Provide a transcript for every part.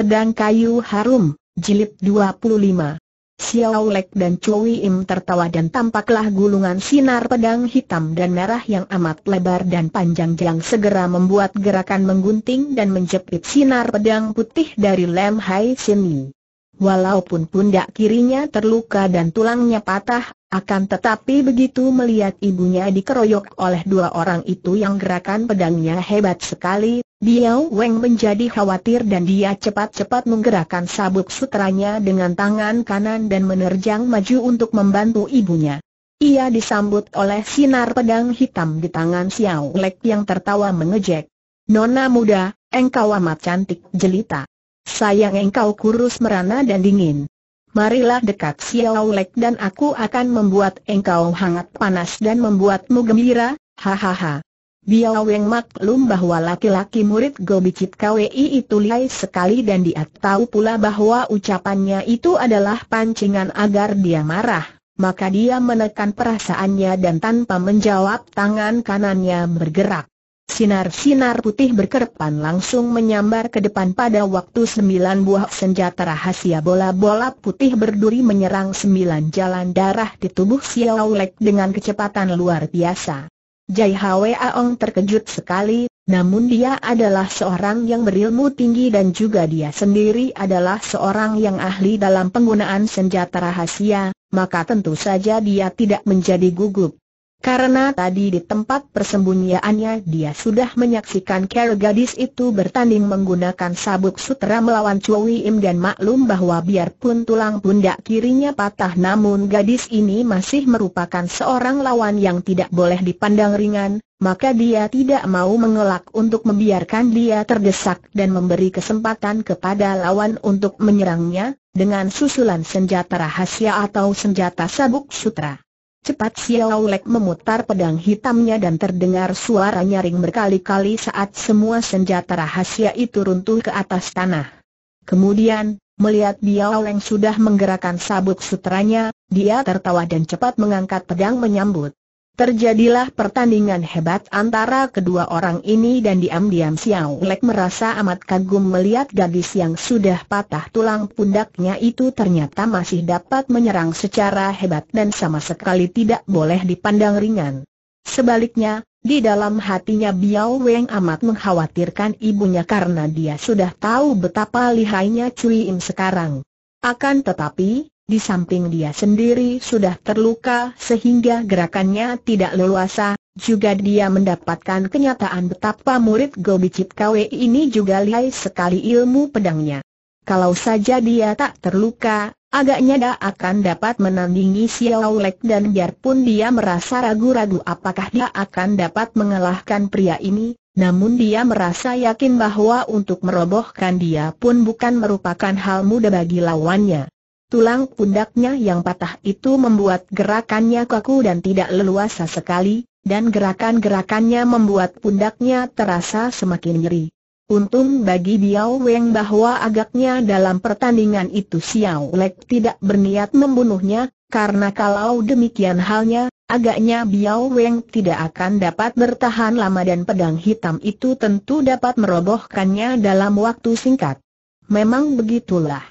Pedang Kayu Harum, Jilid 25 Xiao Lek dan Chui Im tertawa dan tampaklah gulungan sinar pedang hitam dan merah yang amat lebar dan panjang yang segera membuat gerakan menggunting dan menjepit sinar pedang putih dari Lem Hai Sini. Walaupun pundak kirinya terluka dan tulangnya patah, akan tetapi begitu melihat ibunya dikeroyok oleh dua orang itu yang gerakan pedangnya hebat sekali, Biao Weng menjadi khawatir dan dia cepat-cepat menggerakkan sabuk sutranya dengan tangan kanan dan menerjang maju untuk membantu ibunya. Ia disambut oleh sinar pedang hitam di tangan Xiao Lek yang tertawa mengejek. Nona muda, engkau amat cantik jelita. Sayang engkau kurus merana dan dingin marilah dekat Xiao Lek dan aku akan membuat engkau hangat panas dan membuatmu gembira, hahaha. Biao Weng maklum bahwa laki-laki murid Gobicit KWI itu lihai sekali dan dia tahu pula bahwa ucapannya itu adalah pancingan agar dia marah. Maka dia menekan perasaannya dan tanpa menjawab tangan kanannya bergerak. Sinar-sinar putih berkerpan langsung menyambar ke depan pada waktu sembilan buah senjata rahasia bola-bola putih berduri menyerang sembilan jalan darah di tubuh Xiao Lek dengan kecepatan luar biasa. Jai Hwa Aong terkejut sekali, namun dia adalah seorang yang berilmu tinggi dan juga dia sendiri adalah seorang yang ahli dalam penggunaan senjata rahasia, maka tentu saja dia tidak menjadi gugup. Karena tadi di tempat persembunyiannya dia sudah menyaksikan kera gadis itu bertanding menggunakan sabuk sutra melawan Chowi Im dan maklum bahwa biarpun tulang pundak kirinya patah namun gadis ini masih merupakan seorang lawan yang tidak boleh dipandang ringan, maka dia tidak mau mengelak untuk membiarkan dia terdesak dan memberi kesempatan kepada lawan untuk menyerangnya, dengan susulan senjata rahasia atau senjata sabuk sutra. Cepat Xiao Lek memutar pedang hitamnya dan terdengar suara nyaring berkali-kali saat semua senjata rahasia itu runtuh ke atas tanah. Kemudian, melihat Biao Leng sudah menggerakkan sabuk sutranya, dia tertawa dan cepat mengangkat pedang menyambut. Terjadilah pertandingan hebat antara kedua orang ini dan diam-diam Xiao Lek merasa amat kagum melihat gadis yang sudah patah tulang pundaknya itu ternyata masih dapat menyerang secara hebat dan sama sekali tidak boleh dipandang ringan. Sebaliknya, di dalam hatinya Biao Weng amat mengkhawatirkan ibunya karena dia sudah tahu betapa lihainya Cui Im sekarang. Akan tetapi, di samping dia sendiri sudah terluka sehingga gerakannya tidak leluasa, juga dia mendapatkan kenyataan betapa murid Cip Kwe ini juga lihai sekali ilmu pedangnya. Kalau saja dia tak terluka, agaknya dia akan dapat menandingi Xiao Lek dan biarpun dia merasa ragu-ragu apakah dia akan dapat mengalahkan pria ini, namun dia merasa yakin bahwa untuk merobohkan dia pun bukan merupakan hal mudah bagi lawannya. Tulang pundaknya yang patah itu membuat gerakannya kaku dan tidak leluasa sekali, dan gerakan-gerakannya membuat pundaknya terasa semakin nyeri. Untung bagi Biao Weng bahwa agaknya dalam pertandingan itu Xiao Lek tidak berniat membunuhnya, karena kalau demikian halnya, agaknya Biao Weng tidak akan dapat bertahan lama dan pedang hitam itu tentu dapat merobohkannya dalam waktu singkat. Memang begitulah.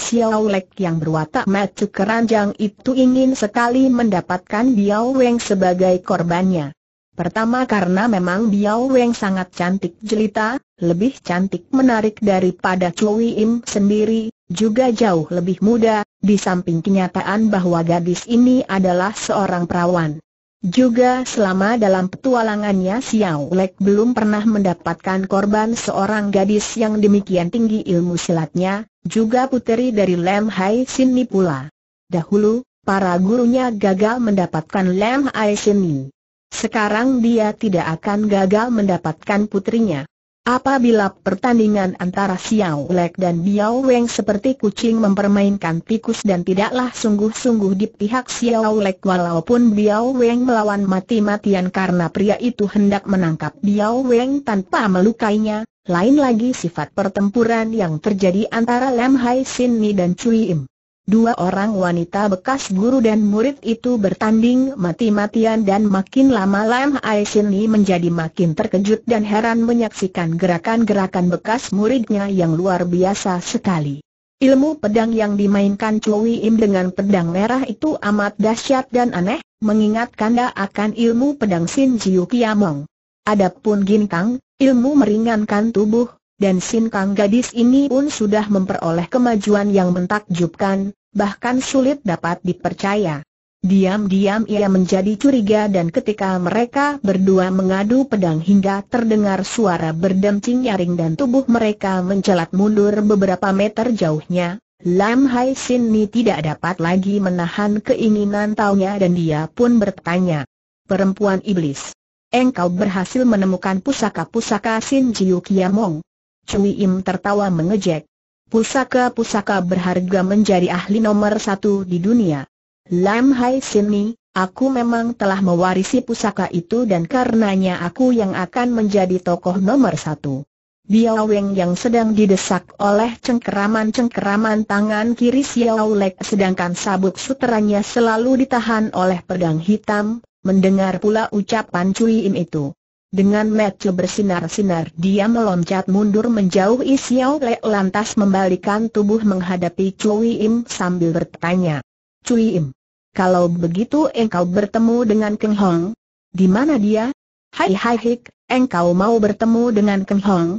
Xiao Lek yang berwatak macu keranjang itu ingin sekali mendapatkan Biao Weng sebagai korbannya. Pertama karena memang Biao Weng sangat cantik jelita, lebih cantik menarik daripada Chui Im sendiri, juga jauh lebih muda, di samping kenyataan bahwa gadis ini adalah seorang perawan. Juga selama dalam petualangannya Xiao Lek belum pernah mendapatkan korban seorang gadis yang demikian tinggi ilmu silatnya, juga puteri dari Lam Hai Sin Sini pula. Dahulu, para gurunya gagal mendapatkan Lam Hai Sini. Sekarang dia tidak akan gagal mendapatkan putrinya. Apabila pertandingan antara Xiao Lek dan Biao Weng seperti kucing mempermainkan tikus dan tidaklah sungguh-sungguh di pihak Xiao Lek walaupun Biao Weng melawan mati-matian karena pria itu hendak menangkap Biao Weng tanpa melukainya, lain lagi sifat pertempuran yang terjadi antara Lam Hai Sin Ni dan Cui Im. Dua orang wanita bekas guru dan murid itu bertanding mati-matian dan makin lama Lam Ai Sin Li menjadi makin terkejut dan heran menyaksikan gerakan-gerakan bekas muridnya yang luar biasa sekali. Ilmu pedang yang dimainkan Chui Im dengan pedang merah itu amat dahsyat dan aneh, mengingatkan dia akan ilmu pedang Sin Jiu Kiamong. Adapun Gintang, ilmu meringankan tubuh, dan Sin Kang gadis ini pun sudah memperoleh kemajuan yang mentakjubkan, bahkan sulit dapat dipercaya. Diam-diam ia menjadi curiga dan ketika mereka berdua mengadu pedang hingga terdengar suara berdemcing nyaring dan tubuh mereka mencelat mundur beberapa meter jauhnya, Lam Hai Sin Ni tidak dapat lagi menahan keinginan taunya dan dia pun bertanya. Perempuan Iblis. Engkau berhasil menemukan pusaka-pusaka Sin Jiu Kiamong. Cui Im tertawa mengejek. Pusaka-pusaka berharga menjadi ahli nomor satu di dunia. Lam Hai Sini, aku memang telah mewarisi pusaka itu dan karenanya aku yang akan menjadi tokoh nomor satu. Biao Weng yang sedang didesak oleh cengkeraman-cengkeraman tangan kiri Xiao Lek sedangkan sabuk suteranya selalu ditahan oleh pedang hitam, mendengar pula ucapan Cui Im itu. Dengan mata bersinar-sinar dia meloncat mundur menjauh Isiao, Le lantas membalikan tubuh menghadapi Cui Im sambil bertanya. Cui Im, kalau begitu engkau bertemu dengan Keng Hong? Di mana dia? Hai hai hik, engkau mau bertemu dengan Keng Hong?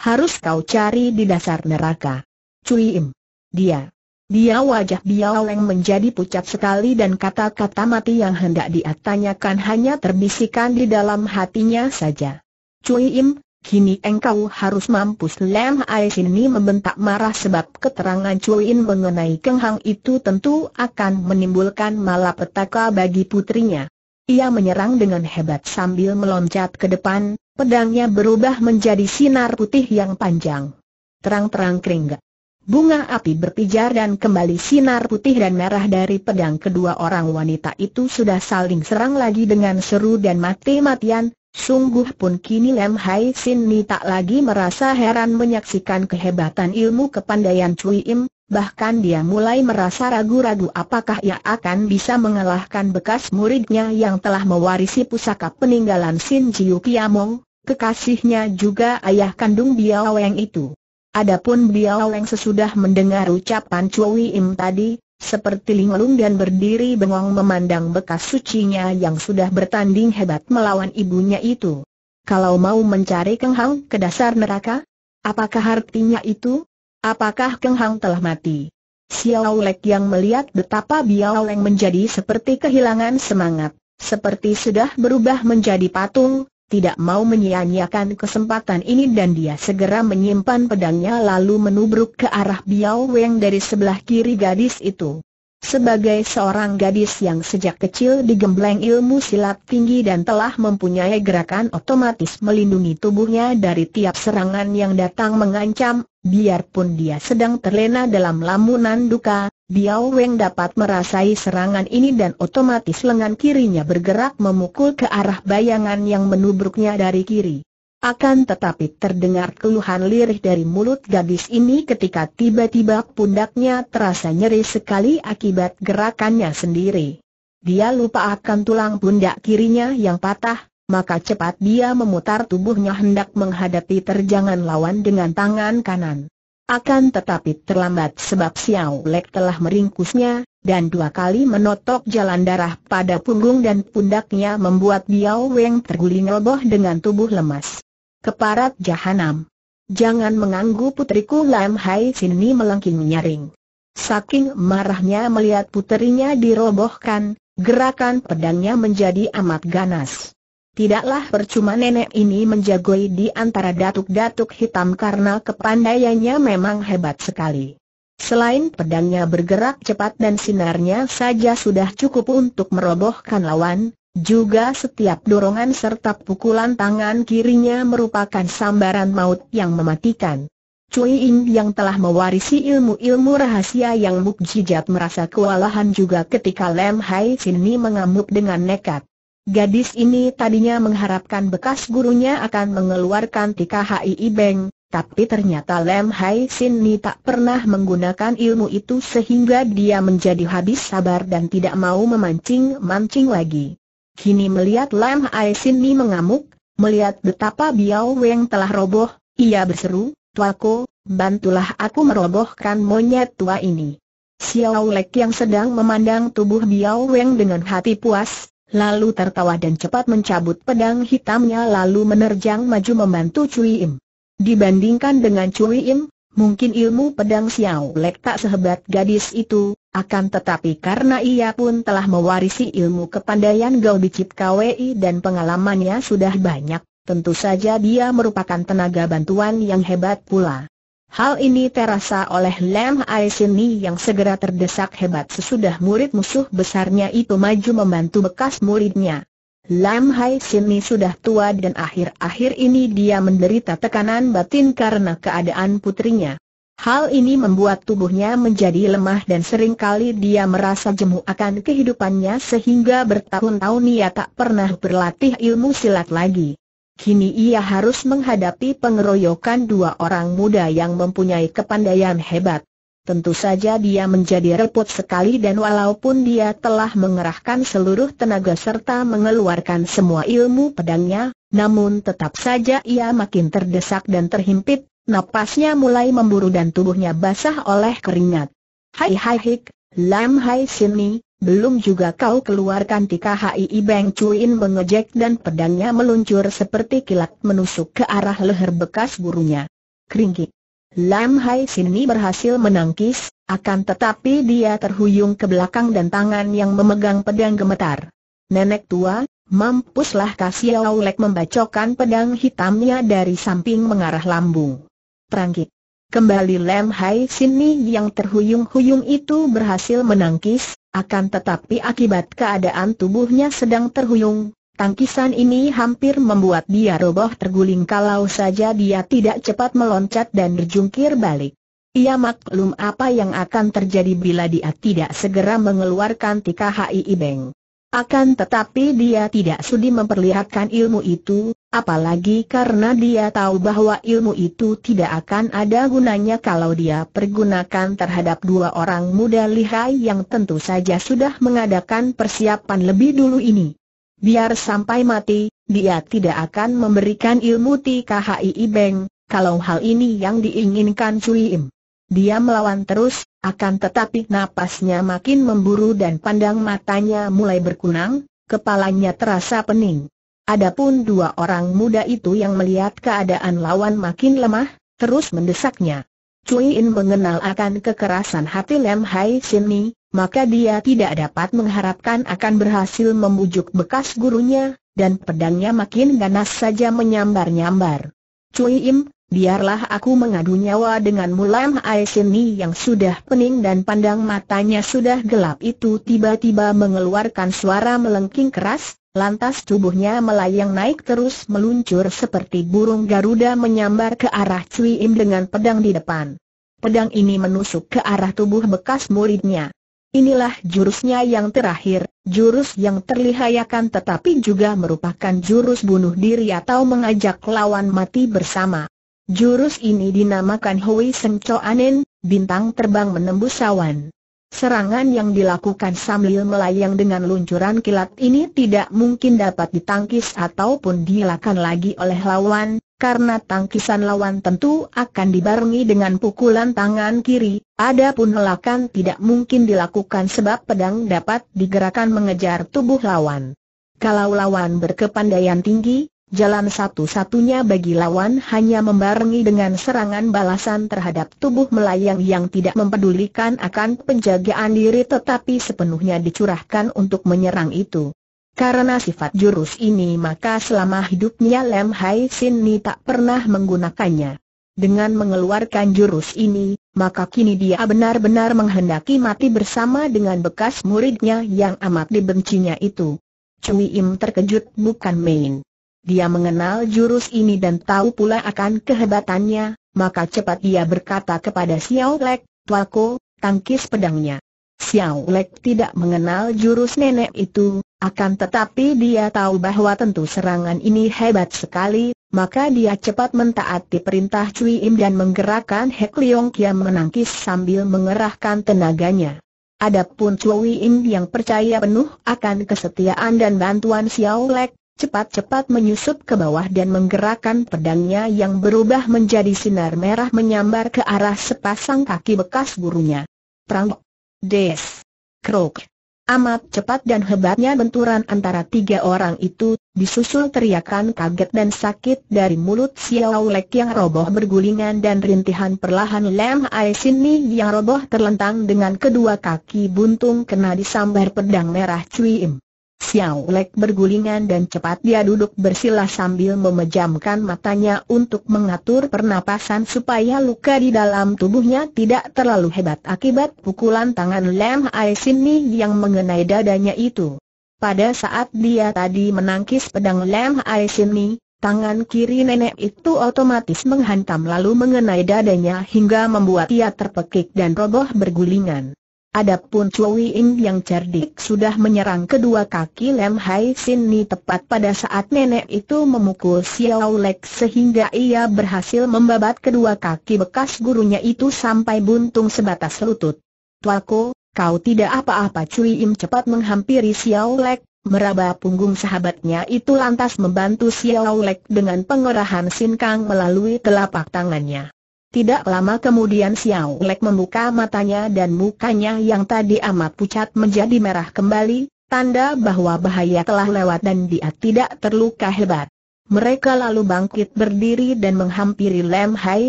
Harus kau cari di dasar neraka. Cui Im. Dia. Dia wajah yang menjadi pucat sekali dan kata-kata mati yang hendak dia tanyakan hanya terbisikkan di dalam hatinya saja. Cui Im, kini engkau harus mampus Lam Ai ini membentak marah sebab keterangan Cui Im mengenai Keng Hang itu tentu akan menimbulkan malapetaka bagi putrinya. Ia menyerang dengan hebat sambil meloncat ke depan, pedangnya berubah menjadi sinar putih yang panjang. Terang-terang keringat bunga api berpijar dan kembali sinar putih dan merah dari pedang kedua orang wanita itu sudah saling serang lagi dengan seru dan mati-matian, sungguh pun kini Lem Hai Sin Ni tak lagi merasa heran menyaksikan kehebatan ilmu kepandaian Cui Im, bahkan dia mulai merasa ragu-ragu apakah ia akan bisa mengalahkan bekas muridnya yang telah mewarisi pusaka peninggalan Sin Jiu Kiamong, kekasihnya juga ayah kandung Biao Weng itu. Adapun Biao Leng sesudah mendengar ucapan Cui Im tadi, seperti linglung dan berdiri bengong memandang bekas sucinya yang sudah bertanding hebat melawan ibunya itu. Kalau mau mencari Keng Hang ke dasar neraka? Apakah artinya itu? Apakah Keng Hang telah mati? Xiao Lek yang melihat betapa Biao Leng menjadi seperti kehilangan semangat, seperti sudah berubah menjadi patung, tidak mau menyia-nyiakan kesempatan ini dan dia segera menyimpan pedangnya lalu menubruk ke arah Biao Weng dari sebelah kiri gadis itu. Sebagai seorang gadis yang sejak kecil digembleng ilmu silat tinggi dan telah mempunyai gerakan otomatis melindungi tubuhnya dari tiap serangan yang datang mengancam, Biarpun dia sedang terlena dalam lamunan duka, Biao Weng dapat merasai serangan ini dan otomatis lengan kirinya bergerak memukul ke arah bayangan yang menubruknya dari kiri. Akan tetapi terdengar keluhan lirih dari mulut gadis ini ketika tiba-tiba pundaknya terasa nyeri sekali akibat gerakannya sendiri. Dia lupa akan tulang pundak kirinya yang patah, maka cepat dia memutar tubuhnya hendak menghadapi terjangan lawan dengan tangan kanan. Akan tetapi terlambat sebab Xiao Lek telah meringkusnya, dan dua kali menotok jalan darah pada punggung dan pundaknya membuat Biao Weng terguling roboh dengan tubuh lemas. Keparat jahanam. Jangan mengganggu putriku Lam Hai sini melengking nyaring. Saking marahnya melihat puterinya dirobohkan, gerakan pedangnya menjadi amat ganas. Tidaklah percuma nenek ini menjagoi di antara datuk-datuk hitam karena kepandaiannya memang hebat sekali. Selain pedangnya bergerak cepat dan sinarnya saja sudah cukup untuk merobohkan lawan, juga setiap dorongan serta pukulan tangan kirinya merupakan sambaran maut yang mematikan. Cui Ying yang telah mewarisi ilmu-ilmu rahasia yang mukjizat merasa kewalahan juga ketika Lem Hai Sin mengamuk dengan nekat. Gadis ini tadinya mengharapkan bekas gurunya akan mengeluarkan tika HII Beng, tapi ternyata Lem Hai Sin Ni tak pernah menggunakan ilmu itu sehingga dia menjadi habis sabar dan tidak mau memancing-mancing lagi. Kini melihat Lem Hai Sin Ni mengamuk, melihat betapa Biao Weng telah roboh, ia berseru, Tuako, bantulah aku merobohkan monyet tua ini. Xiao Lek yang sedang memandang tubuh Biao Weng dengan hati puas, lalu tertawa dan cepat mencabut pedang hitamnya lalu menerjang maju membantu Cui Im. Dibandingkan dengan Cui Im, mungkin ilmu pedang Xiao Lek tak sehebat gadis itu, akan tetapi karena ia pun telah mewarisi ilmu kepandaian Gao Bicip KWI dan pengalamannya sudah banyak, tentu saja dia merupakan tenaga bantuan yang hebat pula. Hal ini terasa oleh Lam Ai yang segera terdesak hebat sesudah murid musuh besarnya itu maju membantu bekas muridnya. Lam Hai sudah tua dan akhir-akhir ini dia menderita tekanan batin karena keadaan putrinya. Hal ini membuat tubuhnya menjadi lemah dan sering kali dia merasa jemu akan kehidupannya sehingga bertahun-tahun ia tak pernah berlatih ilmu silat lagi. Kini ia harus menghadapi pengeroyokan dua orang muda yang mempunyai kepandaian hebat. Tentu saja dia menjadi repot sekali dan walaupun dia telah mengerahkan seluruh tenaga serta mengeluarkan semua ilmu pedangnya, namun tetap saja ia makin terdesak dan terhimpit, napasnya mulai memburu dan tubuhnya basah oleh keringat. Hai hai hik, lam hai sini, belum juga kau keluarkan tika HII Beng Cuin mengejek dan pedangnya meluncur seperti kilat menusuk ke arah leher bekas burunya. Keringgit. Lam Hai Sini berhasil menangkis, akan tetapi dia terhuyung ke belakang dan tangan yang memegang pedang gemetar. Nenek tua, mampuslah kasih Lek membacokan pedang hitamnya dari samping mengarah lambung. Perangkit. Kembali Lam Hai Sini yang terhuyung-huyung itu berhasil menangkis, akan tetapi akibat keadaan tubuhnya sedang terhuyung, tangkisan ini hampir membuat dia roboh terguling kalau saja dia tidak cepat meloncat dan berjungkir balik. Ia maklum apa yang akan terjadi bila dia tidak segera mengeluarkan tika HII Beng. Akan tetapi dia tidak sudi memperlihatkan ilmu itu, Apalagi karena dia tahu bahwa ilmu itu tidak akan ada gunanya kalau dia pergunakan terhadap dua orang muda lihai yang tentu saja sudah mengadakan persiapan lebih dulu ini. Biar sampai mati, dia tidak akan memberikan ilmu TKHI Beng, kalau hal ini yang diinginkan Cui Im. Dia melawan terus, akan tetapi napasnya makin memburu dan pandang matanya mulai berkunang, kepalanya terasa pening. Adapun dua orang muda itu yang melihat keadaan lawan makin lemah, terus mendesaknya. Cui In mengenal akan kekerasan hati Lem Hai Sini, maka dia tidak dapat mengharapkan akan berhasil membujuk bekas gurunya, dan pedangnya makin ganas saja menyambar-nyambar. Cui Im, biarlah aku mengadu nyawa dengan Lem Hai Sini yang sudah pening dan pandang matanya sudah gelap itu tiba-tiba mengeluarkan suara melengking keras, Lantas tubuhnya melayang naik terus meluncur seperti burung Garuda menyambar ke arah Cui Im dengan pedang di depan. Pedang ini menusuk ke arah tubuh bekas muridnya. Inilah jurusnya yang terakhir, jurus yang terlihayakan tetapi juga merupakan jurus bunuh diri atau mengajak lawan mati bersama. Jurus ini dinamakan Hui Seng Cho Anen, bintang terbang menembus awan. Serangan yang dilakukan sambil melayang dengan luncuran kilat ini tidak mungkin dapat ditangkis ataupun dilakukan lagi oleh lawan, karena tangkisan lawan tentu akan dibarengi dengan pukulan tangan kiri, adapun helakan tidak mungkin dilakukan sebab pedang dapat digerakkan mengejar tubuh lawan. Kalau lawan berkepandaian tinggi, Jalan satu-satunya bagi lawan hanya membarengi dengan serangan balasan terhadap tubuh melayang yang tidak mempedulikan akan penjagaan diri tetapi sepenuhnya dicurahkan untuk menyerang itu. Karena sifat jurus ini maka selama hidupnya Lem Hai Sin Ni tak pernah menggunakannya. Dengan mengeluarkan jurus ini, maka kini dia benar-benar menghendaki mati bersama dengan bekas muridnya yang amat dibencinya itu. Cui Im terkejut bukan main. Dia mengenal jurus ini dan tahu pula akan kehebatannya, maka cepat dia berkata kepada Xiao Lek, Tuako, tangkis pedangnya. Xiao Lek tidak mengenal jurus nenek itu, akan tetapi dia tahu bahwa tentu serangan ini hebat sekali, maka dia cepat mentaati perintah Cui Im dan menggerakkan Hek Leong Kiam menangkis sambil mengerahkan tenaganya. Adapun Cui Im yang percaya penuh akan kesetiaan dan bantuan Xiao Lek, cepat-cepat menyusup ke bawah dan menggerakkan pedangnya yang berubah menjadi sinar merah menyambar ke arah sepasang kaki bekas burunya. Prang, des, krok. Amat cepat dan hebatnya benturan antara tiga orang itu, disusul teriakan kaget dan sakit dari mulut Xiao Lek yang roboh bergulingan dan rintihan perlahan Lam Ai Sini yang roboh terlentang dengan kedua kaki buntung kena disambar pedang merah Cui Im. Xiao Lek bergulingan dan cepat dia duduk bersila sambil memejamkan matanya untuk mengatur pernapasan supaya luka di dalam tubuhnya tidak terlalu hebat akibat pukulan tangan Lam Ai Mi yang mengenai dadanya itu. Pada saat dia tadi menangkis pedang Lam Ai Mi, Tangan kiri nenek itu otomatis menghantam lalu mengenai dadanya hingga membuat ia terpekik dan roboh bergulingan. Adapun Chui Ing yang cerdik sudah menyerang kedua kaki Lam Hai Sin Ni tepat pada saat nenek itu memukul Xiao Lek sehingga ia berhasil membabat kedua kaki bekas gurunya itu sampai buntung sebatas lutut. Tuaku, kau tidak apa-apa Chui Im cepat menghampiri Xiao Lek, meraba punggung sahabatnya itu lantas membantu Xiao Lek dengan pengerahan Kang melalui telapak tangannya. Tidak lama kemudian Xiao Lek membuka matanya dan mukanya yang tadi amat pucat menjadi merah kembali, tanda bahwa bahaya telah lewat dan dia tidak terluka hebat. Mereka lalu bangkit berdiri dan menghampiri Lem Hai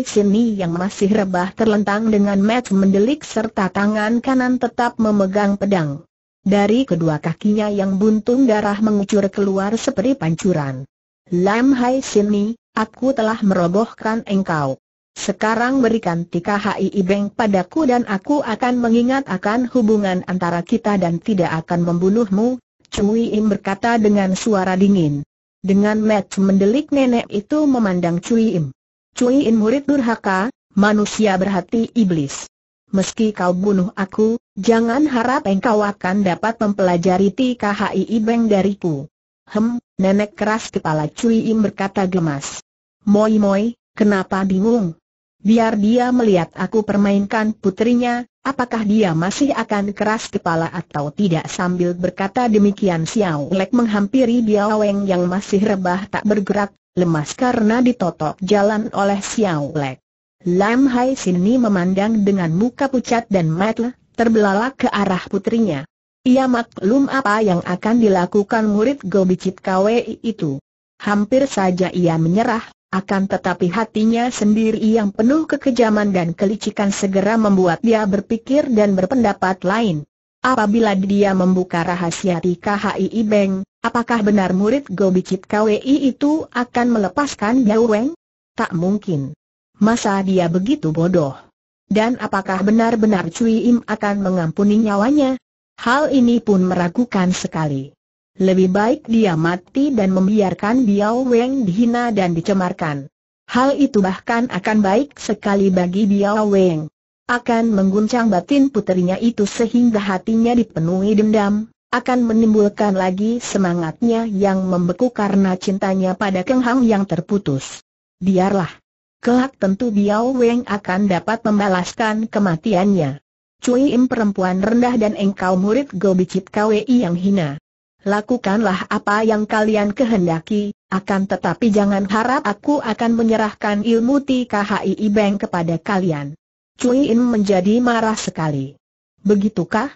Sini yang masih rebah terlentang dengan match mendelik serta tangan kanan tetap memegang pedang. Dari kedua kakinya yang buntung darah mengucur keluar seperti pancuran. Lam Hai Sini, aku telah merobohkan engkau. Sekarang berikan tika HII Beng padaku dan aku akan mengingat akan hubungan antara kita dan tidak akan membunuhmu, Cui Im berkata dengan suara dingin. Dengan match mendelik nenek itu memandang Cui Im. Cui Im murid durhaka, manusia berhati iblis. Meski kau bunuh aku, jangan harap engkau akan dapat mempelajari tika HII Beng dariku. Hem, nenek keras kepala Cui Im berkata gemas. Moi moi, kenapa bingung? Biar dia melihat aku permainkan putrinya, apakah dia masih akan keras kepala atau tidak Sambil berkata demikian Xiao Lek menghampiri Biao Weng yang masih rebah tak bergerak, lemas karena ditotok jalan oleh Xiao Lek Lam Hai Sini memandang dengan muka pucat dan matle terbelalak ke arah putrinya ia maklum apa yang akan dilakukan murid Gobicit KWI itu. Hampir saja ia menyerah, akan tetapi hatinya sendiri yang penuh kekejaman dan kelicikan segera membuat dia berpikir dan berpendapat lain. Apabila dia membuka rahasia di KHI Beng, apakah benar murid Gobicit KWI itu akan melepaskan Yao Weng? Tak mungkin. Masa dia begitu bodoh? Dan apakah benar-benar Cui Im akan mengampuni nyawanya? Hal ini pun meragukan sekali. Lebih baik dia mati dan membiarkan Biao Weng dihina dan dicemarkan. Hal itu bahkan akan baik sekali bagi Biao Weng. Akan mengguncang batin puterinya itu sehingga hatinya dipenuhi dendam, akan menimbulkan lagi semangatnya yang membeku karena cintanya pada Keng Hang yang terputus. Biarlah. Kelak tentu Biao Weng akan dapat membalaskan kematiannya. Cui Im perempuan rendah dan engkau murid gobicit KWI Kwei yang hina lakukanlah apa yang kalian kehendaki, akan tetapi jangan harap aku akan menyerahkan ilmu TKHI Beng kepada kalian. Cui In menjadi marah sekali. Begitukah?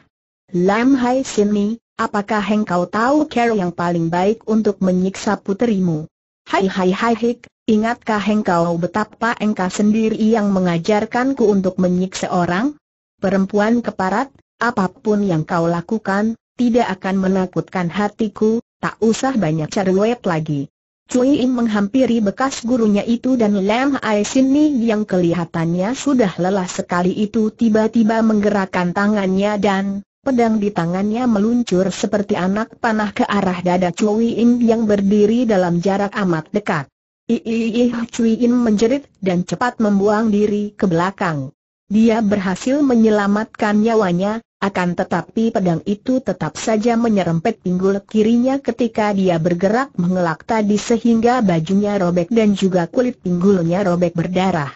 Lam Hai Sini, apakah engkau tahu cara yang paling baik untuk menyiksa puterimu? Hai hai hai hik, ingatkah engkau betapa engkau sendiri yang mengajarkanku untuk menyiksa orang? Perempuan keparat, apapun yang kau lakukan, tidak akan menakutkan hatiku, tak usah banyak cari cerewet lagi. Cui menghampiri bekas gurunya itu dan Lam Ai ni yang kelihatannya sudah lelah sekali itu tiba-tiba menggerakkan tangannya dan pedang di tangannya meluncur seperti anak panah ke arah dada Cui yang berdiri dalam jarak amat dekat. Iiih Cui In menjerit dan cepat membuang diri ke belakang. Dia berhasil menyelamatkan nyawanya, akan tetapi pedang itu tetap saja menyerempet pinggul kirinya ketika dia bergerak mengelak tadi sehingga bajunya robek dan juga kulit pinggulnya robek berdarah.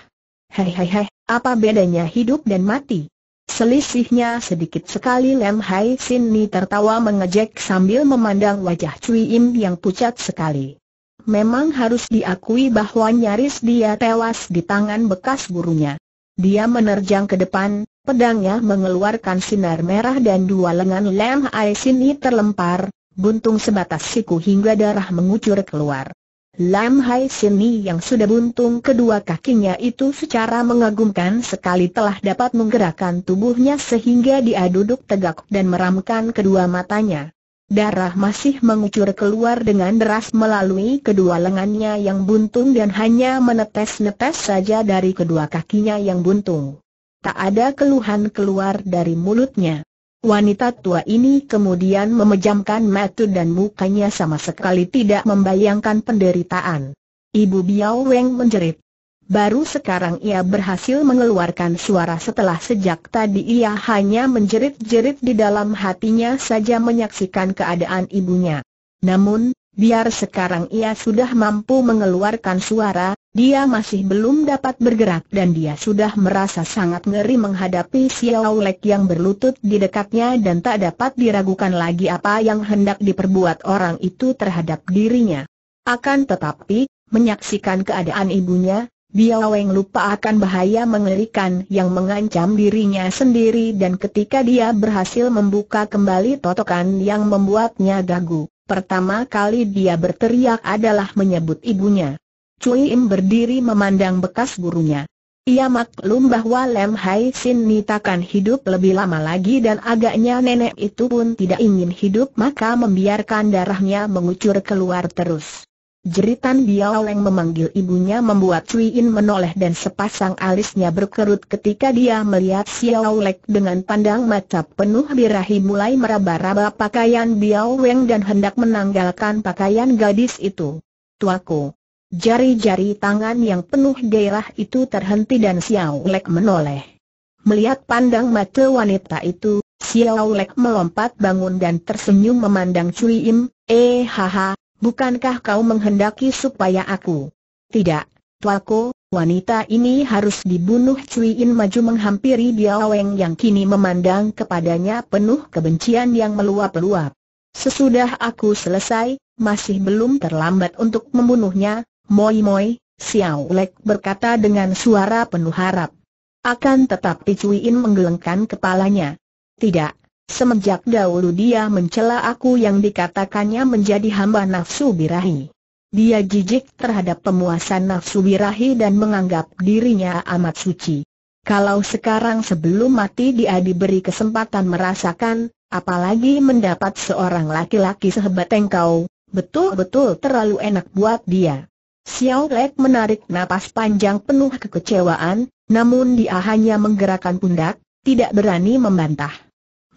Hei hei hei, apa bedanya hidup dan mati? Selisihnya sedikit sekali Lem Hai Sin Ni tertawa mengejek sambil memandang wajah Cui Im yang pucat sekali. Memang harus diakui bahwa nyaris dia tewas di tangan bekas gurunya. Dia menerjang ke depan, Pedangnya mengeluarkan sinar merah dan dua lengan Lam Ai terlempar, buntung sebatas siku hingga darah mengucur keluar. Lam Hai Sini yang sudah buntung kedua kakinya itu secara mengagumkan sekali telah dapat menggerakkan tubuhnya sehingga dia duduk tegak dan meramkan kedua matanya. Darah masih mengucur keluar dengan deras melalui kedua lengannya yang buntung dan hanya menetes-netes saja dari kedua kakinya yang buntung tak ada keluhan keluar dari mulutnya. Wanita tua ini kemudian memejamkan mata dan mukanya sama sekali tidak membayangkan penderitaan. Ibu Biao Weng menjerit. Baru sekarang ia berhasil mengeluarkan suara setelah sejak tadi ia hanya menjerit-jerit di dalam hatinya saja menyaksikan keadaan ibunya. Namun, biar sekarang ia sudah mampu mengeluarkan suara, dia masih belum dapat bergerak dan dia sudah merasa sangat ngeri menghadapi Xiao Lek yang berlutut di dekatnya dan tak dapat diragukan lagi apa yang hendak diperbuat orang itu terhadap dirinya. Akan tetapi, menyaksikan keadaan ibunya, Biao Weng lupa akan bahaya mengerikan yang mengancam dirinya sendiri dan ketika dia berhasil membuka kembali totokan yang membuatnya gagu, pertama kali dia berteriak adalah menyebut ibunya. Cui Im berdiri memandang bekas gurunya. Ia maklum bahwa Lem Hai Sin takkan hidup lebih lama lagi dan agaknya nenek itu pun tidak ingin hidup maka membiarkan darahnya mengucur keluar terus. Jeritan Biao Leng memanggil ibunya membuat Cui In menoleh dan sepasang alisnya berkerut ketika dia melihat Xiao Lek dengan pandang mata penuh birahi mulai meraba-raba pakaian Biao Leng dan hendak menanggalkan pakaian gadis itu. Tuaku! Jari-jari tangan yang penuh gairah itu terhenti dan Xiao Lek menoleh. Melihat pandang mata wanita itu, Xiao Lek melompat bangun dan tersenyum memandang Cui Im, eh haha, bukankah kau menghendaki supaya aku? Tidak, tuaku, wanita ini harus dibunuh Cui Im maju menghampiri Dia Weng yang kini memandang kepadanya penuh kebencian yang meluap-luap. Sesudah aku selesai, masih belum terlambat untuk membunuhnya, Moi moi, Xiao Lek berkata dengan suara penuh harap. Akan tetap Cui menggelengkan kepalanya. Tidak, semenjak dahulu dia mencela aku yang dikatakannya menjadi hamba nafsu birahi. Dia jijik terhadap pemuasan nafsu birahi dan menganggap dirinya amat suci. Kalau sekarang sebelum mati dia diberi kesempatan merasakan, apalagi mendapat seorang laki-laki sehebat engkau, betul-betul terlalu enak buat dia. Xiao Lek menarik napas panjang penuh kekecewaan, namun dia hanya menggerakkan pundak, tidak berani membantah.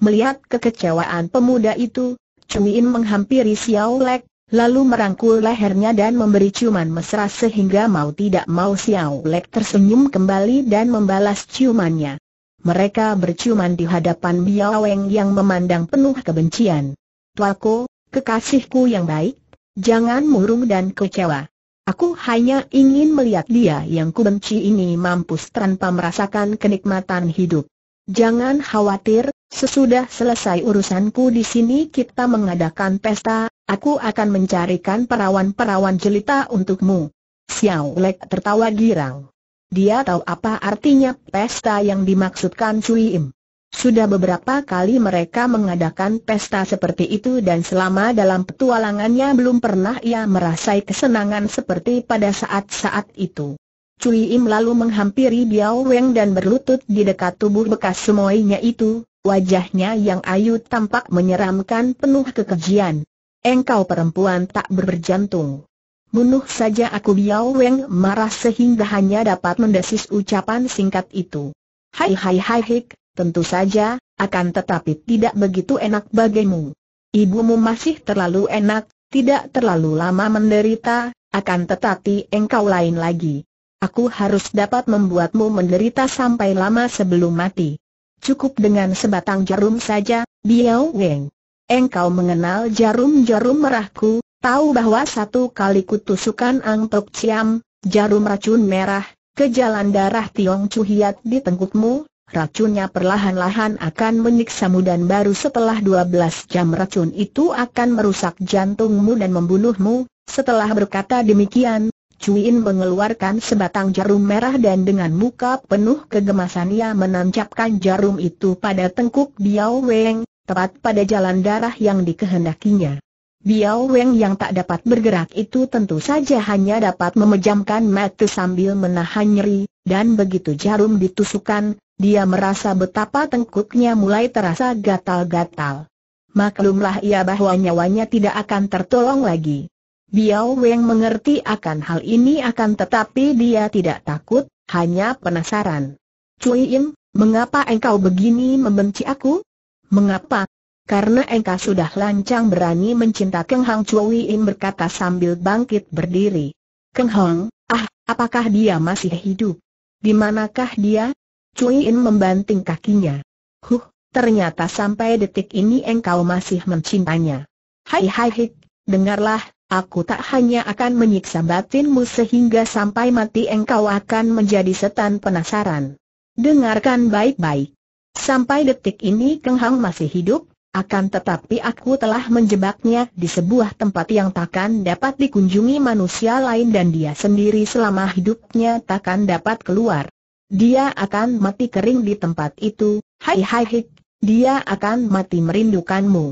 Melihat kekecewaan pemuda itu, Cui In menghampiri Xiao Lek, lalu merangkul lehernya dan memberi ciuman mesra sehingga mau tidak mau Xiao Lek tersenyum kembali dan membalas ciumannya. Mereka berciuman di hadapan Biao Weng yang memandang penuh kebencian. Tuaku, kekasihku yang baik, jangan murung dan kecewa. Aku hanya ingin melihat dia yang kubenci ini mampus tanpa merasakan kenikmatan hidup. Jangan khawatir, sesudah selesai urusanku di sini kita mengadakan pesta, aku akan mencarikan perawan-perawan jelita untukmu. Xiao Lek tertawa girang. Dia tahu apa artinya pesta yang dimaksudkan Cui Im. Sudah beberapa kali mereka mengadakan pesta seperti itu dan selama dalam petualangannya belum pernah ia merasai kesenangan seperti pada saat-saat itu. Cui Im lalu menghampiri Biao Weng dan berlutut di dekat tubuh bekas semuanya itu, wajahnya yang ayu tampak menyeramkan penuh kekejian. Engkau perempuan tak berjantung. Bunuh saja aku Biao Weng marah sehingga hanya dapat mendesis ucapan singkat itu. Hai hai hai hik, Tentu saja, akan tetapi tidak begitu enak bagimu. Ibumu masih terlalu enak, tidak terlalu lama menderita, akan tetapi engkau lain lagi. Aku harus dapat membuatmu menderita sampai lama sebelum mati. Cukup dengan sebatang jarum saja, Biao Weng. Engkau mengenal jarum-jarum merahku, tahu bahwa satu kali kutusukan Tok ciam, jarum racun merah, ke jalan darah Tiong Chu Hiat di tengkukmu, racunnya perlahan-lahan akan menyiksamu dan baru setelah 12 jam racun itu akan merusak jantungmu dan membunuhmu. Setelah berkata demikian, Cuin mengeluarkan sebatang jarum merah dan dengan muka penuh kegemasan ia menancapkan jarum itu pada tengkuk Biao Weng, tepat pada jalan darah yang dikehendakinya. Biao Weng yang tak dapat bergerak itu tentu saja hanya dapat memejamkan mata sambil menahan nyeri, dan begitu jarum ditusukkan, dia merasa betapa tengkuknya mulai terasa gatal-gatal. Maklumlah ia bahwa nyawanya tidak akan tertolong lagi. Biao Weng mengerti akan hal ini akan tetapi dia tidak takut, hanya penasaran. Cui Im, mengapa engkau begini membenci aku? Mengapa? Karena engkau sudah lancang berani mencinta Keng Hang Cui Im berkata sambil bangkit berdiri. Keng Hang, ah, apakah dia masih hidup? Di manakah dia? Cui In membanting kakinya. Huh, ternyata sampai detik ini engkau masih mencintanya. Hai hai hik, dengarlah, aku tak hanya akan menyiksa batinmu sehingga sampai mati engkau akan menjadi setan penasaran. Dengarkan baik-baik. Sampai detik ini Keng Hang masih hidup, akan tetapi aku telah menjebaknya di sebuah tempat yang takkan dapat dikunjungi manusia lain dan dia sendiri selama hidupnya takkan dapat keluar. Dia akan mati kering di tempat itu, hai hai hik, dia akan mati merindukanmu.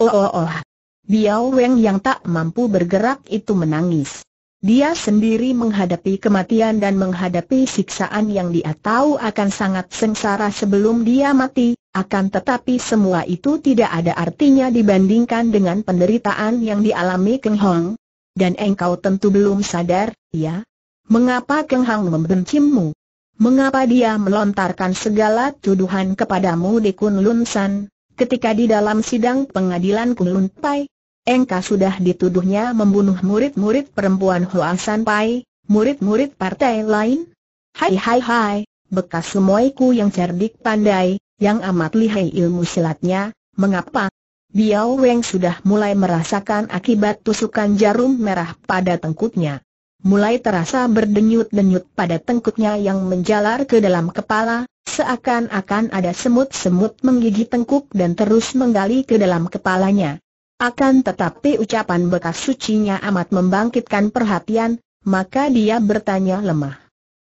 Oh oh oh. Biao Weng yang tak mampu bergerak itu menangis. Dia sendiri menghadapi kematian dan menghadapi siksaan yang dia tahu akan sangat sengsara sebelum dia mati, akan tetapi semua itu tidak ada artinya dibandingkan dengan penderitaan yang dialami Keng Hong. Dan engkau tentu belum sadar, ya? Mengapa Keng Hong membencimu? Mengapa dia melontarkan segala tuduhan kepadamu di Kunlun San, ketika di dalam sidang pengadilan Kunlun Pai? Engkau sudah dituduhnya membunuh murid-murid perempuan Huasan Pai, murid-murid partai lain? Hai hai hai, bekas sumoiku yang cerdik pandai, yang amat lihai ilmu silatnya, mengapa? Biao Weng sudah mulai merasakan akibat tusukan jarum merah pada tengkutnya mulai terasa berdenyut-denyut pada tengkuknya yang menjalar ke dalam kepala, seakan-akan ada semut-semut menggigit tengkuk dan terus menggali ke dalam kepalanya. Akan tetapi ucapan bekas sucinya amat membangkitkan perhatian, maka dia bertanya lemah.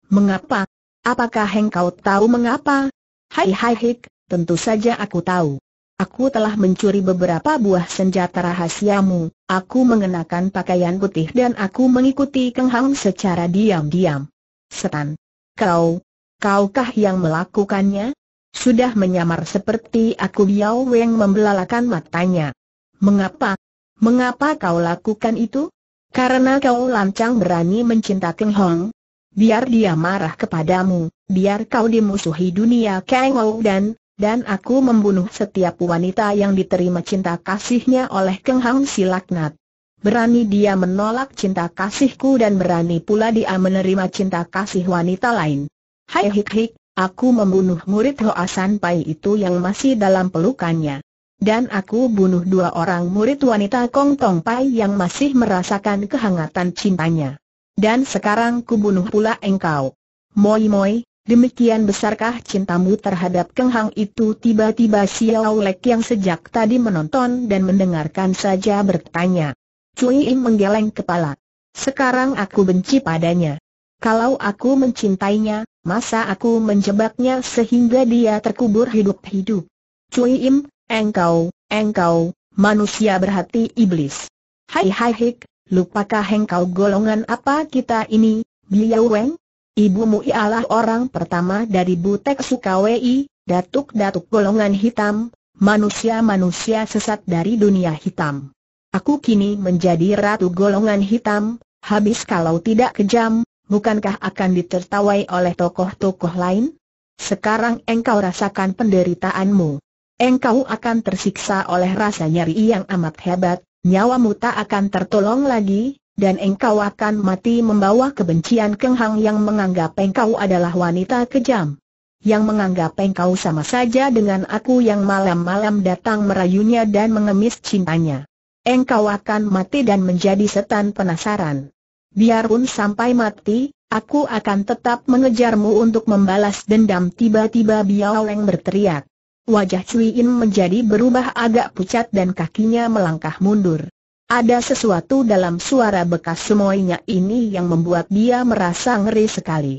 Mengapa? Apakah engkau tahu mengapa? Hai hai hik, tentu saja aku tahu. Aku telah mencuri beberapa buah senjata rahasiamu, aku mengenakan pakaian putih dan aku mengikuti Keng Hang secara diam-diam. Setan. Kau, kaukah yang melakukannya? Sudah menyamar seperti aku Biao Weng membelalakan matanya. Mengapa? Mengapa kau lakukan itu? Karena kau lancang berani mencinta Keng Hong. Biar dia marah kepadamu, biar kau dimusuhi dunia Kang Ou dan dan aku membunuh setiap wanita yang diterima cinta kasihnya oleh Keng Hang si laknat. Berani dia menolak cinta kasihku dan berani pula dia menerima cinta kasih wanita lain. Hai hik hik, aku membunuh murid Hoa San Pai itu yang masih dalam pelukannya. Dan aku bunuh dua orang murid wanita Kong Tong Pai yang masih merasakan kehangatan cintanya. Dan sekarang ku bunuh pula engkau. Moi moi, Demikian besarkah cintamu terhadap Keng Hang itu tiba-tiba Xiao Lek yang sejak tadi menonton dan mendengarkan saja bertanya. Cui Im menggeleng kepala. Sekarang aku benci padanya. Kalau aku mencintainya, masa aku menjebaknya sehingga dia terkubur hidup-hidup. Cui Im, engkau, engkau, manusia berhati iblis. Hai hai hik, lupakah engkau golongan apa kita ini, Biao Weng? Ibumu ialah orang pertama dari Butek Sukawei, datuk-datuk golongan hitam, manusia-manusia sesat dari dunia hitam. Aku kini menjadi ratu golongan hitam, habis kalau tidak kejam, bukankah akan ditertawai oleh tokoh-tokoh lain? Sekarang engkau rasakan penderitaanmu. Engkau akan tersiksa oleh rasa nyeri yang amat hebat, nyawamu tak akan tertolong lagi, dan engkau akan mati membawa kebencian Keng Hang yang menganggap engkau adalah wanita kejam. Yang menganggap engkau sama saja dengan aku yang malam-malam datang merayunya dan mengemis cintanya. Engkau akan mati dan menjadi setan penasaran. Biarpun sampai mati, aku akan tetap mengejarmu untuk membalas dendam tiba-tiba Leng berteriak. Wajah Cui In menjadi berubah agak pucat dan kakinya melangkah mundur. Ada sesuatu dalam suara bekas semuanya ini yang membuat dia merasa ngeri sekali.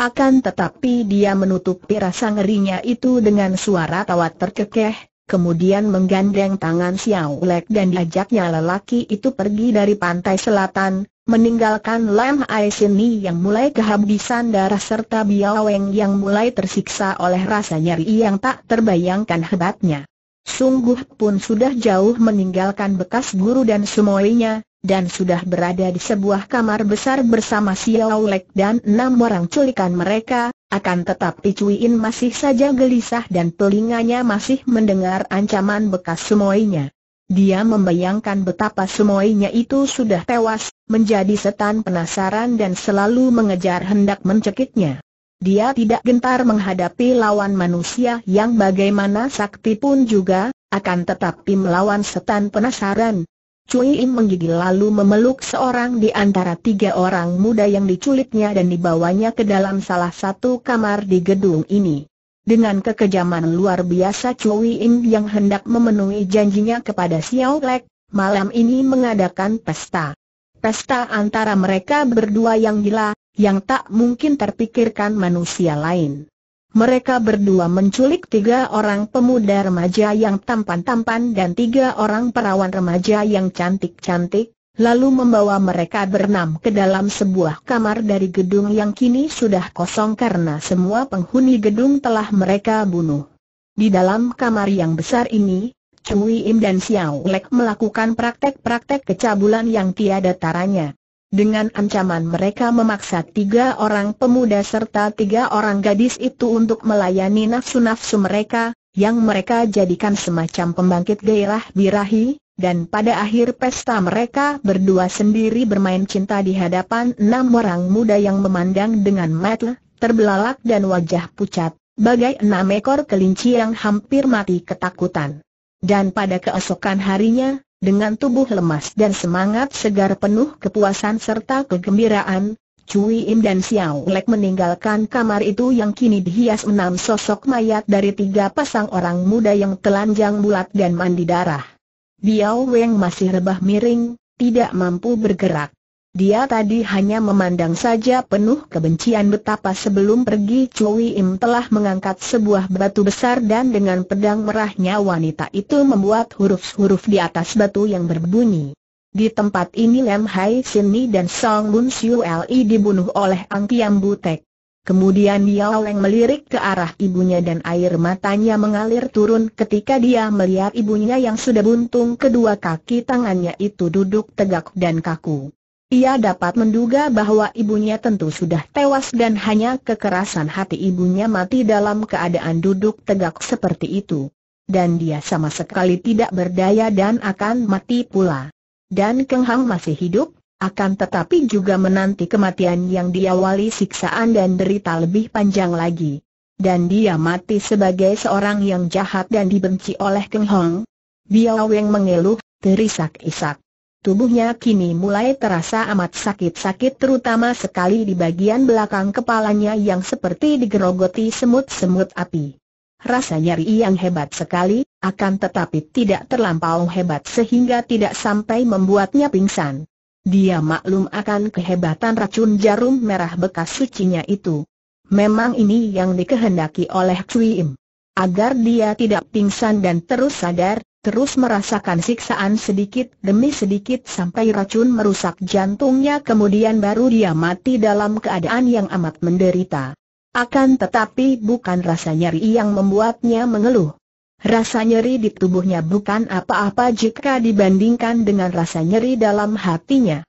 Akan tetapi dia menutupi rasa ngerinya itu dengan suara tawa terkekeh, kemudian menggandeng tangan Xiao Lek dan diajaknya lelaki itu pergi dari pantai selatan, meninggalkan Lam Ai yang mulai kehabisan darah serta Biaweng yang mulai tersiksa oleh rasa nyeri yang tak terbayangkan hebatnya. Sungguh pun sudah jauh meninggalkan bekas guru dan semuanya, dan sudah berada di sebuah kamar besar bersama Siawlek dan enam orang culikan mereka, akan tetap Cui masih saja gelisah dan telinganya masih mendengar ancaman bekas semuanya. Dia membayangkan betapa semuanya itu sudah tewas, menjadi setan penasaran dan selalu mengejar hendak mencekiknya. Dia tidak gentar menghadapi lawan manusia yang bagaimana sakti pun juga, akan tetapi melawan setan penasaran. Cui Im menggigil lalu memeluk seorang di antara tiga orang muda yang diculiknya dan dibawanya ke dalam salah satu kamar di gedung ini. Dengan kekejaman luar biasa Cui Im yang hendak memenuhi janjinya kepada Xiao Lek, malam ini mengadakan pesta. Pesta antara mereka berdua yang gila, yang tak mungkin terpikirkan manusia lain. Mereka berdua menculik tiga orang pemuda remaja yang tampan-tampan dan tiga orang perawan remaja yang cantik-cantik, lalu membawa mereka berenam ke dalam sebuah kamar dari gedung yang kini sudah kosong karena semua penghuni gedung telah mereka bunuh. Di dalam kamar yang besar ini, Cui Im dan Xiao Lek melakukan praktek-praktek kecabulan yang tiada taranya. Dengan ancaman mereka memaksa tiga orang pemuda serta tiga orang gadis itu untuk melayani nafsu-nafsu mereka, yang mereka jadikan semacam pembangkit gairah birahi, dan pada akhir pesta mereka berdua sendiri bermain cinta di hadapan enam orang muda yang memandang dengan mata terbelalak dan wajah pucat, bagai enam ekor kelinci yang hampir mati ketakutan. Dan pada keesokan harinya, dengan tubuh lemas dan semangat segar penuh kepuasan serta kegembiraan, Cui Im dan Xiao Lek meninggalkan kamar itu yang kini dihias enam sosok mayat dari tiga pasang orang muda yang telanjang bulat dan mandi darah. Biao Weng masih rebah miring, tidak mampu bergerak. Dia tadi hanya memandang saja penuh kebencian betapa sebelum pergi Chui Im telah mengangkat sebuah batu besar dan dengan pedang merahnya wanita itu membuat huruf-huruf di atas batu yang berbunyi. Di tempat ini Lem Hai Sini dan Song Bun Siu Li dibunuh oleh Ang Kiam Butek. Kemudian Yao Leng melirik ke arah ibunya dan air matanya mengalir turun ketika dia melihat ibunya yang sudah buntung kedua kaki tangannya itu duduk tegak dan kaku. Ia dapat menduga bahwa ibunya tentu sudah tewas dan hanya kekerasan hati ibunya mati dalam keadaan duduk tegak seperti itu. Dan dia sama sekali tidak berdaya dan akan mati pula. Dan Keng Hang masih hidup, akan tetapi juga menanti kematian yang diawali siksaan dan derita lebih panjang lagi. Dan dia mati sebagai seorang yang jahat dan dibenci oleh Keng Hong. Biao Weng mengeluh, terisak-isak. Tubuhnya kini mulai terasa amat sakit-sakit terutama sekali di bagian belakang kepalanya yang seperti digerogoti semut-semut api. Rasa nyeri yang hebat sekali, akan tetapi tidak terlampau hebat sehingga tidak sampai membuatnya pingsan. Dia maklum akan kehebatan racun jarum merah bekas sucinya itu. Memang ini yang dikehendaki oleh Cui Im. Agar dia tidak pingsan dan terus sadar, terus merasakan siksaan sedikit demi sedikit sampai racun merusak jantungnya kemudian baru dia mati dalam keadaan yang amat menderita. Akan tetapi bukan rasa nyeri yang membuatnya mengeluh. Rasa nyeri di tubuhnya bukan apa-apa jika dibandingkan dengan rasa nyeri dalam hatinya.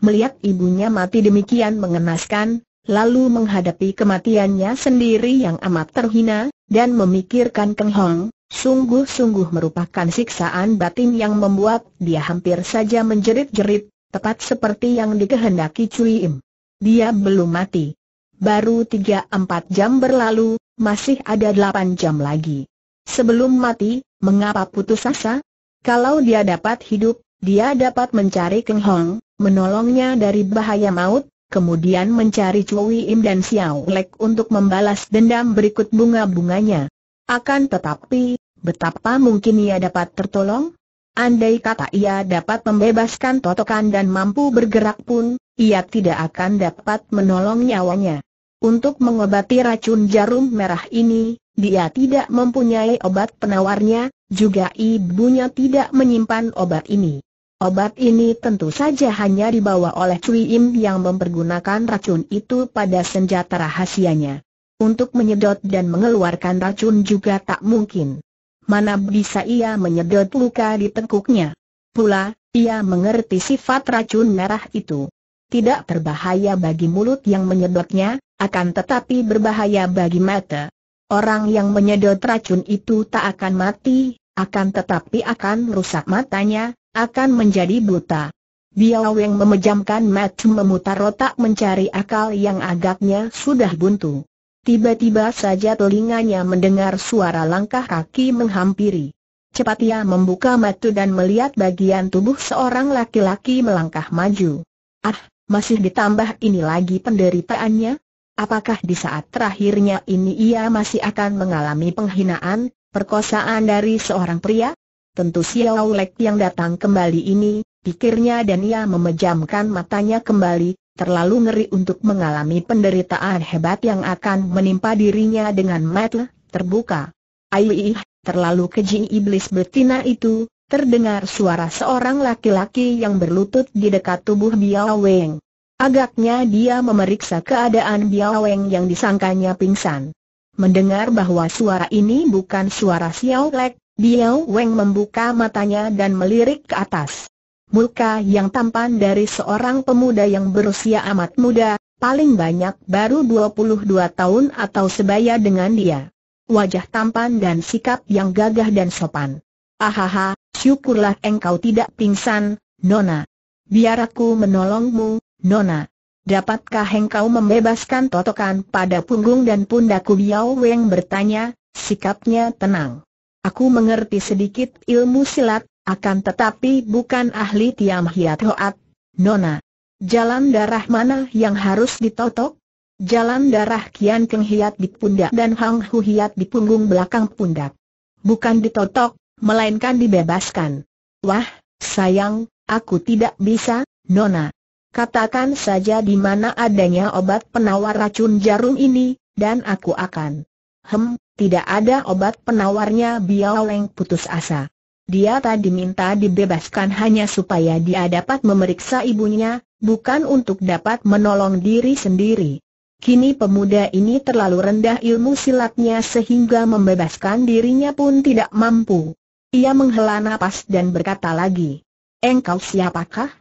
Melihat ibunya mati demikian mengenaskan, lalu menghadapi kematiannya sendiri yang amat terhina, dan memikirkan Keng Hong, sungguh-sungguh merupakan siksaan batin yang membuat dia hampir saja menjerit-jerit, tepat seperti yang dikehendaki Cui Im. Dia belum mati. Baru 3-4 jam berlalu, masih ada 8 jam lagi. Sebelum mati, mengapa putus asa? Kalau dia dapat hidup, dia dapat mencari Keng Hong, menolongnya dari bahaya maut, kemudian mencari Cui Im dan Xiao Lek untuk membalas dendam berikut bunga-bunganya. Akan tetapi, betapa mungkin ia dapat tertolong? Andai kata ia dapat membebaskan totokan dan mampu bergerak pun, ia tidak akan dapat menolong nyawanya. Untuk mengobati racun jarum merah ini, dia tidak mempunyai obat penawarnya, juga ibunya tidak menyimpan obat ini. Obat ini tentu saja hanya dibawa oleh Cui Im yang mempergunakan racun itu pada senjata rahasianya. Untuk menyedot dan mengeluarkan racun juga tak mungkin. Mana bisa ia menyedot luka di tengkuknya? Pula, ia mengerti sifat racun merah itu. Tidak berbahaya bagi mulut yang menyedotnya, akan tetapi berbahaya bagi mata. Orang yang menyedot racun itu tak akan mati, akan tetapi akan rusak matanya, akan menjadi buta. Biao yang memejamkan mata memutar otak mencari akal yang agaknya sudah buntu. Tiba-tiba saja telinganya mendengar suara langkah kaki menghampiri. Cepat ia membuka mata dan melihat bagian tubuh seorang laki-laki melangkah maju. Ah, masih ditambah ini lagi penderitaannya? Apakah di saat terakhirnya ini ia masih akan mengalami penghinaan, perkosaan dari seorang pria? Tentu Xiao si Lek yang datang kembali ini, pikirnya dan ia memejamkan matanya kembali, terlalu ngeri untuk mengalami penderitaan hebat yang akan menimpa dirinya dengan mata terbuka. Aiih, terlalu keji iblis betina itu, terdengar suara seorang laki-laki yang berlutut di dekat tubuh Biao Weng. Agaknya dia memeriksa keadaan Biao Weng yang disangkanya pingsan. Mendengar bahwa suara ini bukan suara Xiao Lek, Biao Weng membuka matanya dan melirik ke atas muka yang tampan dari seorang pemuda yang berusia amat muda, paling banyak baru 22 tahun atau sebaya dengan dia. Wajah tampan dan sikap yang gagah dan sopan. Ahaha, syukurlah engkau tidak pingsan, Nona. Biar aku menolongmu, Nona. Dapatkah engkau membebaskan totokan pada punggung dan pundaku Biao Weng bertanya, sikapnya tenang. Aku mengerti sedikit ilmu silat, akan tetapi bukan ahli Tiam Hiat Hoat, Nona. Jalan darah mana yang harus ditotok? Jalan darah Kian Keng Hiat di pundak dan Hang Hu Hiat di punggung belakang pundak. Bukan ditotok, melainkan dibebaskan. Wah, sayang, aku tidak bisa, Nona. Katakan saja di mana adanya obat penawar racun jarum ini, dan aku akan. Hem, tidak ada obat penawarnya Biao Leng putus asa. Dia tadi minta dibebaskan hanya supaya dia dapat memeriksa ibunya, bukan untuk dapat menolong diri sendiri. Kini pemuda ini terlalu rendah ilmu silatnya sehingga membebaskan dirinya pun tidak mampu. Ia menghela nafas dan berkata lagi, Engkau siapakah?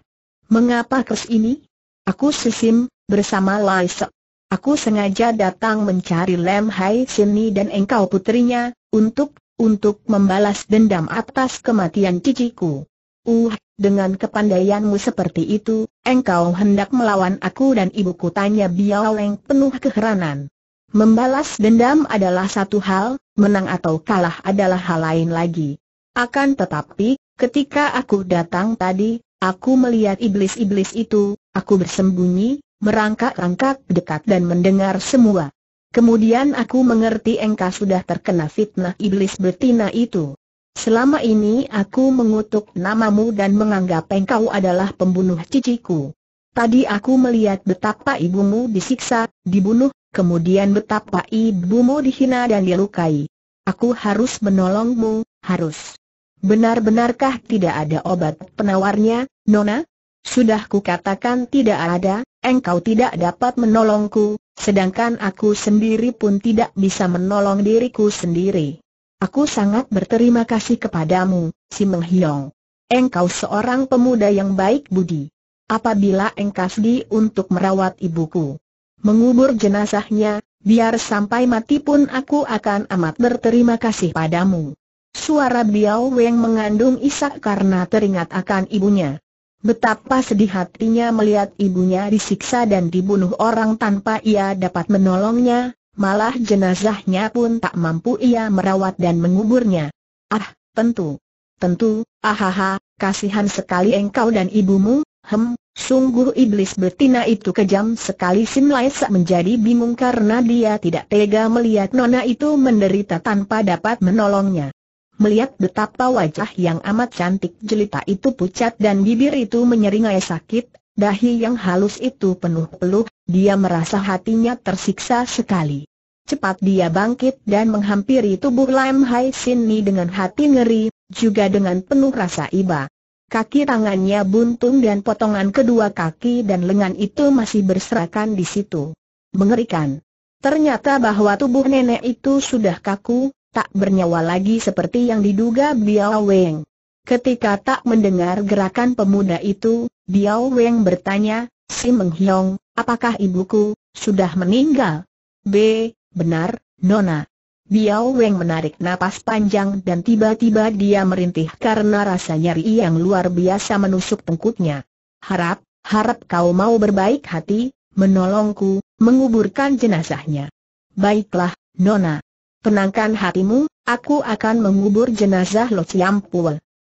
Mengapa kes ini? Aku Sisim, bersama Lai Sek. Aku sengaja datang mencari Lem Hai Sini dan engkau putrinya, untuk untuk membalas dendam atas kematian ciciku. Uh, dengan kepandaianmu seperti itu, engkau hendak melawan aku dan ibuku tanya Leng penuh keheranan. Membalas dendam adalah satu hal, menang atau kalah adalah hal lain lagi. Akan tetapi, ketika aku datang tadi, aku melihat iblis-iblis itu, aku bersembunyi, merangkak-rangkak dekat dan mendengar semua. Kemudian aku mengerti engkau sudah terkena fitnah iblis betina itu. Selama ini aku mengutuk namamu dan menganggap engkau adalah pembunuh ciciku. Tadi aku melihat betapa ibumu disiksa, dibunuh, kemudian betapa ibumu dihina dan dilukai. Aku harus menolongmu, harus. Benar-benarkah tidak ada obat penawarnya, Nona? Sudah kukatakan tidak ada, engkau tidak dapat menolongku, sedangkan aku sendiri pun tidak bisa menolong diriku sendiri. Aku sangat berterima kasih kepadamu, si Menghiong. Engkau seorang pemuda yang baik budi. Apabila engkau sedih untuk merawat ibuku, mengubur jenazahnya, biar sampai mati pun aku akan amat berterima kasih padamu. Suara Biao Weng mengandung isak karena teringat akan ibunya. Betapa sedih hatinya melihat ibunya disiksa dan dibunuh orang tanpa ia dapat menolongnya, malah jenazahnya pun tak mampu ia merawat dan menguburnya. Ah, tentu. Tentu, ahaha, kasihan sekali engkau dan ibumu, hem, sungguh iblis betina itu kejam sekali Sim Laisa menjadi bingung karena dia tidak tega melihat Nona itu menderita tanpa dapat menolongnya melihat betapa wajah yang amat cantik jelita itu pucat dan bibir itu menyeringai sakit, dahi yang halus itu penuh peluh, dia merasa hatinya tersiksa sekali. Cepat dia bangkit dan menghampiri tubuh Lam Hai Sin Ni dengan hati ngeri, juga dengan penuh rasa iba. Kaki tangannya buntung dan potongan kedua kaki dan lengan itu masih berserakan di situ. Mengerikan. Ternyata bahwa tubuh nenek itu sudah kaku, tak bernyawa lagi seperti yang diduga Biao Weng. Ketika tak mendengar gerakan pemuda itu, Biao Weng bertanya, Si Meng Hiong, apakah ibuku, sudah meninggal? B, benar, Nona. Biao Weng menarik napas panjang dan tiba-tiba dia merintih karena rasa nyeri yang luar biasa menusuk tengkutnya. Harap, harap kau mau berbaik hati, menolongku, menguburkan jenazahnya. Baiklah, Nona. Tenangkan hatimu, aku akan mengubur jenazah Lo Chiam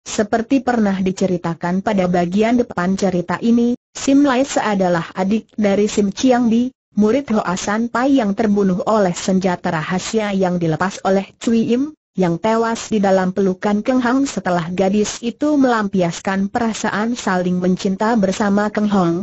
Seperti pernah diceritakan pada bagian depan cerita ini, Sim Lai Se adalah adik dari Sim Chiang Di, murid Hoa San Pai yang terbunuh oleh senjata rahasia yang dilepas oleh Cui Im, yang tewas di dalam pelukan Keng Hong setelah gadis itu melampiaskan perasaan saling mencinta bersama Keng Hong,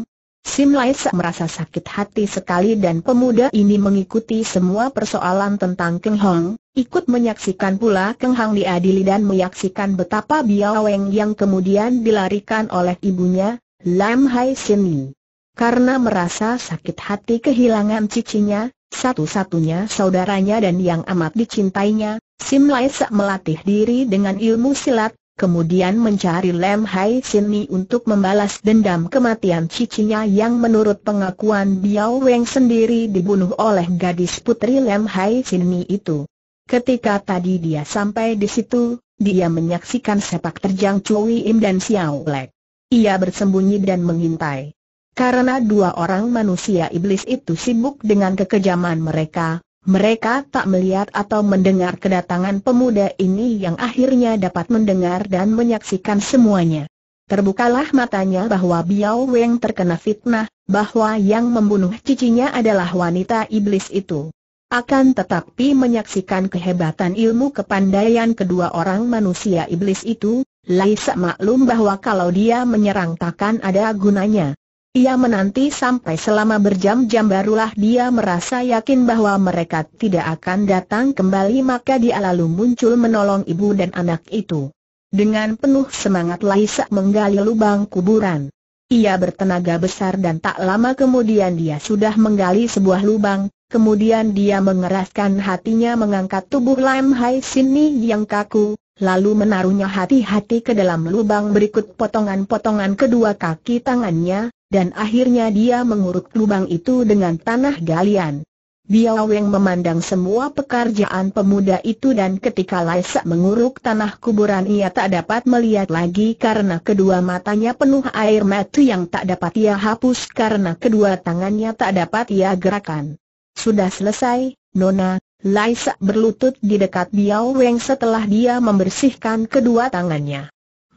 Sim Lai merasa sakit hati sekali dan pemuda ini mengikuti semua persoalan tentang Keng Hong, ikut menyaksikan pula Keng Hong diadili dan menyaksikan betapa Biao Weng yang kemudian dilarikan oleh ibunya, Lam Hai Yi. Karena merasa sakit hati kehilangan cicinya, satu-satunya saudaranya dan yang amat dicintainya, Sim Lai melatih diri dengan ilmu silat, kemudian mencari Lam Hai Sin ni untuk membalas dendam kematian cicinya yang menurut pengakuan Biao Weng sendiri dibunuh oleh gadis putri Lam Hai Sin ni itu. Ketika tadi dia sampai di situ, dia menyaksikan sepak terjang Cui Im dan Xiao Lek. Ia bersembunyi dan mengintai. Karena dua orang manusia iblis itu sibuk dengan kekejaman mereka, mereka tak melihat atau mendengar kedatangan pemuda ini yang akhirnya dapat mendengar dan menyaksikan semuanya. Terbukalah matanya bahwa Biao Weng terkena fitnah, bahwa yang membunuh cicinya adalah wanita iblis itu. Akan tetapi menyaksikan kehebatan ilmu kepandaian kedua orang manusia iblis itu, Lai maklum bahwa kalau dia menyerang takkan ada gunanya. Ia menanti sampai selama berjam-jam barulah dia merasa yakin bahwa mereka tidak akan datang kembali maka dia lalu muncul menolong ibu dan anak itu. Dengan penuh semangat Laisa menggali lubang kuburan. Ia bertenaga besar dan tak lama kemudian dia sudah menggali sebuah lubang, kemudian dia mengeraskan hatinya mengangkat tubuh Lam Hai Sini yang kaku, lalu menaruhnya hati-hati ke dalam lubang berikut potongan-potongan kedua kaki tangannya, dan akhirnya dia menguruk lubang itu dengan tanah galian. Biao Weng memandang semua pekerjaan pemuda itu dan ketika Lai Sa menguruk tanah kuburan ia tak dapat melihat lagi karena kedua matanya penuh air mata yang tak dapat ia hapus karena kedua tangannya tak dapat ia gerakan. Sudah selesai, Nona, Lai Sa berlutut di dekat Biao Weng setelah dia membersihkan kedua tangannya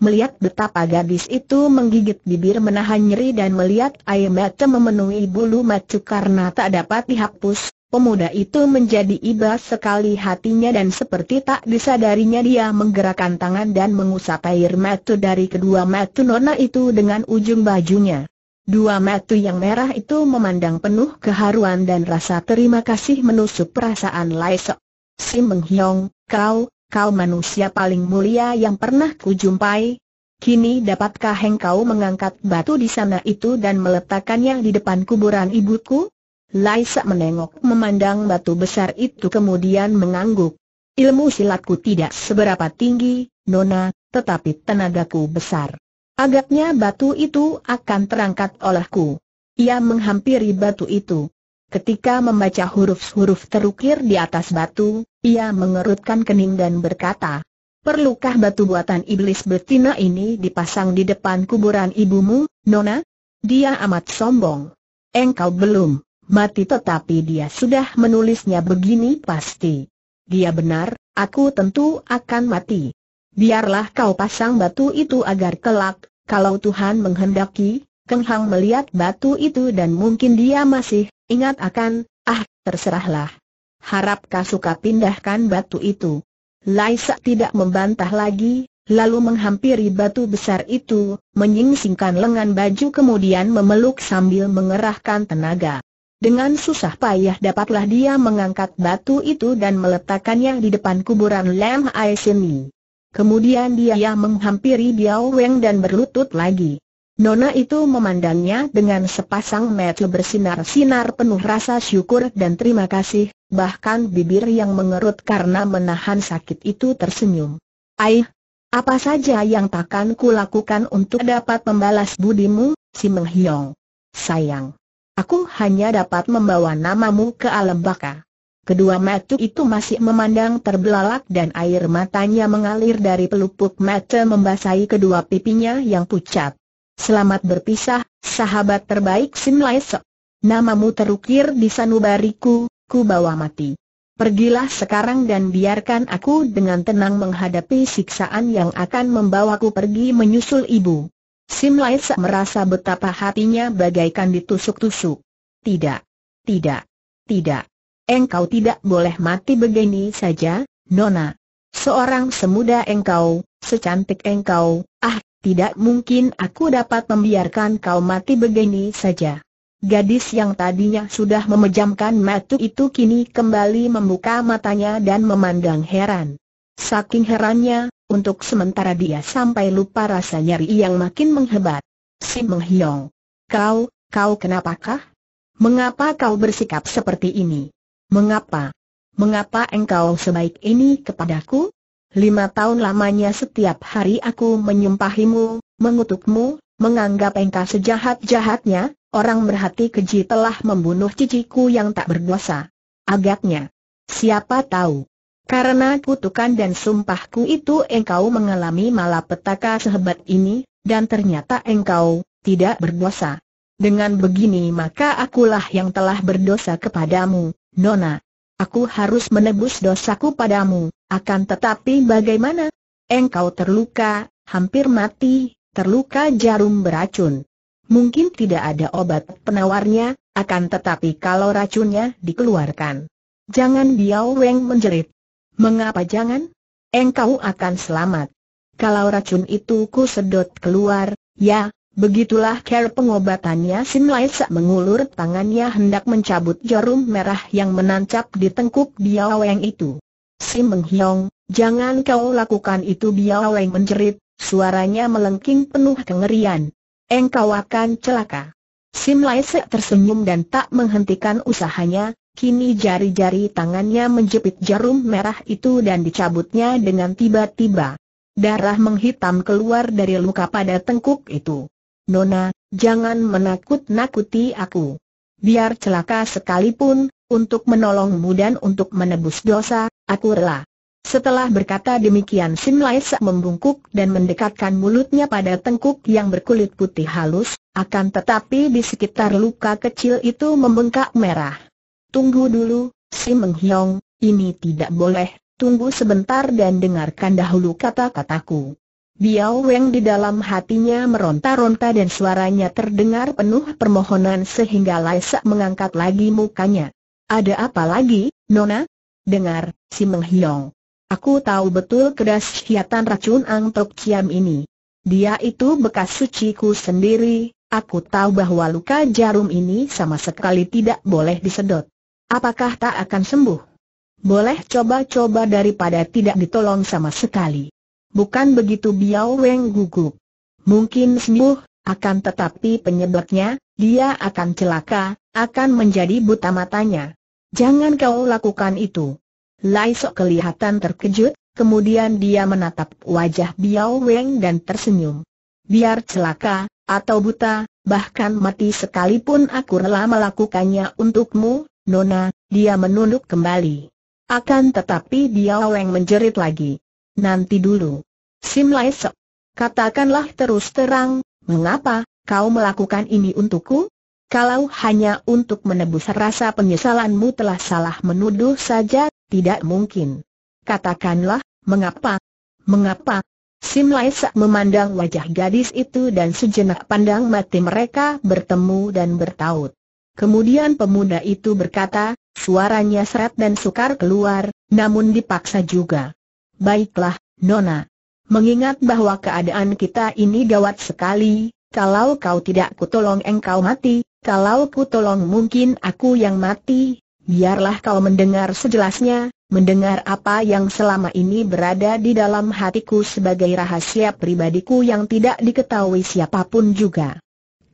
melihat betapa gadis itu menggigit bibir menahan nyeri dan melihat air mata memenuhi bulu macu karena tak dapat dihapus, pemuda itu menjadi iba sekali hatinya dan seperti tak disadarinya dia menggerakkan tangan dan mengusap air mata dari kedua mata nona itu dengan ujung bajunya. Dua mata yang merah itu memandang penuh keharuan dan rasa terima kasih menusuk perasaan Lai Sok. Si Meng Hiong, kau, kau manusia paling mulia yang pernah kujumpai. Kini dapatkah engkau mengangkat batu di sana itu dan meletakkannya di depan kuburan ibuku? Laisa menengok memandang batu besar itu kemudian mengangguk. Ilmu silatku tidak seberapa tinggi, Nona, tetapi tenagaku besar. Agaknya batu itu akan terangkat olehku. Ia menghampiri batu itu. Ketika membaca huruf-huruf terukir di atas batu, ia mengerutkan kening dan berkata, Perlukah batu buatan iblis betina ini dipasang di depan kuburan ibumu, Nona? Dia amat sombong. Engkau belum mati tetapi dia sudah menulisnya begini pasti. Dia benar, aku tentu akan mati. Biarlah kau pasang batu itu agar kelak, kalau Tuhan menghendaki, Keng Hang melihat batu itu dan mungkin dia masih ingat akan, ah, terserahlah. Harap suka pindahkan batu itu. Lai Sa tidak membantah lagi, lalu menghampiri batu besar itu, menyingsingkan lengan baju kemudian memeluk sambil mengerahkan tenaga. Dengan susah payah dapatlah dia mengangkat batu itu dan meletakkannya di depan kuburan Lam Ai Sini. Kemudian dia menghampiri Biao Weng dan berlutut lagi. Nona itu memandangnya dengan sepasang mata bersinar-sinar penuh rasa syukur dan terima kasih, bahkan bibir yang mengerut karena menahan sakit itu tersenyum. Aih, apa saja yang takkan kulakukan untuk dapat membalas budimu, si Menghiong? Sayang, aku hanya dapat membawa namamu ke alam baka. Kedua mata itu masih memandang terbelalak dan air matanya mengalir dari pelupuk mata membasahi kedua pipinya yang pucat. Selamat berpisah, sahabat terbaik Sim Lai Namamu terukir di sanubariku, ku bawa mati. Pergilah sekarang dan biarkan aku dengan tenang menghadapi siksaan yang akan membawaku pergi menyusul ibu. Sim Lai merasa betapa hatinya bagaikan ditusuk-tusuk. Tidak, tidak, tidak. Engkau tidak boleh mati begini saja, Nona. Seorang semuda engkau, secantik engkau, ah, tidak mungkin aku dapat membiarkan kau mati begini saja. Gadis yang tadinya sudah memejamkan mata itu kini kembali membuka matanya dan memandang heran. Saking herannya, untuk sementara dia sampai lupa rasa nyeri yang makin menghebat. Si Menghiong. Kau, kau kenapakah? Mengapa kau bersikap seperti ini? Mengapa? Mengapa engkau sebaik ini kepadaku? Lima tahun lamanya setiap hari aku menyumpahimu, mengutukmu, menganggap engkau sejahat-jahatnya, orang berhati keji telah membunuh ciciku yang tak berdosa. Agaknya. Siapa tahu? Karena kutukan dan sumpahku itu engkau mengalami malapetaka sehebat ini, dan ternyata engkau tidak berdosa. Dengan begini maka akulah yang telah berdosa kepadamu, Nona. Aku harus menebus dosaku padamu, akan tetapi bagaimana? Engkau terluka, hampir mati, terluka jarum beracun. Mungkin tidak ada obat penawarnya, akan tetapi kalau racunnya dikeluarkan. Jangan Biao Weng menjerit. Mengapa jangan? Engkau akan selamat. Kalau racun itu ku sedot keluar, ya, Begitulah cara pengobatannya Sim Laisa mengulur tangannya hendak mencabut jarum merah yang menancap di tengkuk Biaweng itu. Sim Menghiong, jangan kau lakukan itu Biaweng menjerit, suaranya melengking penuh kengerian. Engkau akan celaka. Sim Laisa tersenyum dan tak menghentikan usahanya, kini jari-jari tangannya menjepit jarum merah itu dan dicabutnya dengan tiba-tiba. Darah menghitam keluar dari luka pada tengkuk itu. Nona, jangan menakut-nakuti aku. Biar celaka sekalipun, untuk menolongmu dan untuk menebus dosa, aku rela. Setelah berkata demikian Sim Laisa membungkuk dan mendekatkan mulutnya pada tengkuk yang berkulit putih halus, akan tetapi di sekitar luka kecil itu membengkak merah. Tunggu dulu, Sim Menghiong, ini tidak boleh, tunggu sebentar dan dengarkan dahulu kata-kataku. Biao Weng di dalam hatinya meronta-ronta dan suaranya terdengar penuh permohonan sehingga Laisa mengangkat lagi mukanya. Ada apa lagi, Nona? Dengar, si Menghiong. Aku tahu betul kedahsyatan racun Tok ciam ini. Dia itu bekas suciku sendiri, aku tahu bahwa luka jarum ini sama sekali tidak boleh disedot. Apakah tak akan sembuh? Boleh coba-coba daripada tidak ditolong sama sekali. Bukan begitu Biao Weng gugup. Mungkin sembuh, akan tetapi penyebabnya, dia akan celaka, akan menjadi buta matanya. Jangan kau lakukan itu. Lai Sok kelihatan terkejut, kemudian dia menatap wajah Biao Weng dan tersenyum. Biar celaka, atau buta, bahkan mati sekalipun aku rela melakukannya untukmu, Nona, dia menunduk kembali. Akan tetapi Biao Weng menjerit lagi. Nanti dulu. Sim Katakanlah terus terang, mengapa kau melakukan ini untukku? Kalau hanya untuk menebus rasa penyesalanmu telah salah menuduh saja, tidak mungkin. Katakanlah, mengapa? Mengapa? Sim Laisa memandang wajah gadis itu dan sejenak pandang mati mereka bertemu dan bertaut. Kemudian pemuda itu berkata, suaranya seret dan sukar keluar, namun dipaksa juga. Baiklah, Nona. Mengingat bahwa keadaan kita ini gawat sekali, kalau kau tidak kutolong engkau mati, kalau kutolong mungkin aku yang mati, biarlah kau mendengar sejelasnya, mendengar apa yang selama ini berada di dalam hatiku sebagai rahasia pribadiku yang tidak diketahui siapapun juga.